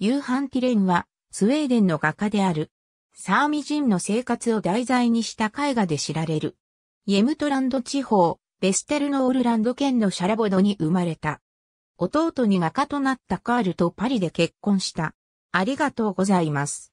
ユーハン・ティレンは、スウェーデンの画家である。サーミ人の生活を題材にした絵画で知られる。イェムトランド地方、ベステルノールランド県のシャラボドに生まれた。弟に画家となったカールとパリで結婚した。ありがとうございます。